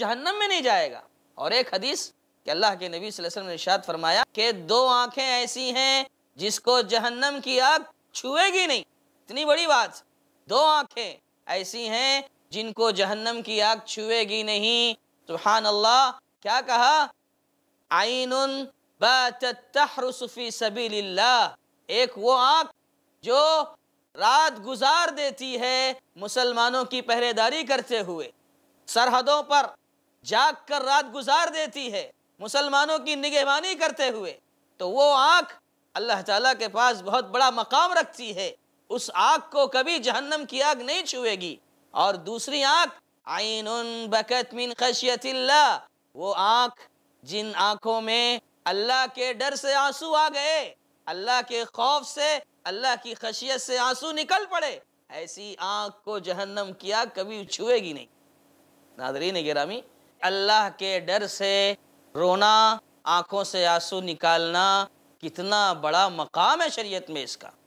جہنم میں نہیں جائے گا اور ایک حدیث کہ اللہ کے نبی صلی اللہ علیہ وسلم نے اشارت فرمایا کہ دو آنکھیں ایسی ہیں جس کو جہنم کی آگ چھوے گی نہیں اتنی بڑی بات دو آنکھیں ایسی ہیں جن کو جہنم کی آگ چھوے گی نہیں سبحان اللہ کیا کہا عین باتت تحرس فی سبیل اللہ ایک وہ آنکھ جو رات گزار دیتی ہے مسلمانوں کی پہرے داری کرتے ہوئے سرحدوں پر جاگ کر رات گزار دیتی ہے مسلمانوں کی نگہبانی کرتے ہوئے تو وہ آنکھ اللہ تعالیٰ کے پاس بہت بڑا مقام رکھتی ہے اس آنکھ کو کبھی جہنم کی آگ نہیں چھوئے گی اور دوسری آنکھ بکت من خشیت اللہ وہ آنکھ جن آنکھوں میں اللہ کے ڈر سے آنسو آ گئے اللہ کے خوف سے اللہ کی خشیت سے آنسو نکل پڑے ایسی آنکھ کو جہنم کی آگ کبھی چھوے گی نہیں ناظرین گرامی اللہ کے ڈر سے رونا آنکھوں سے آنسو نکالنا کتنا بڑا مقام ہے شریعت میں اس کا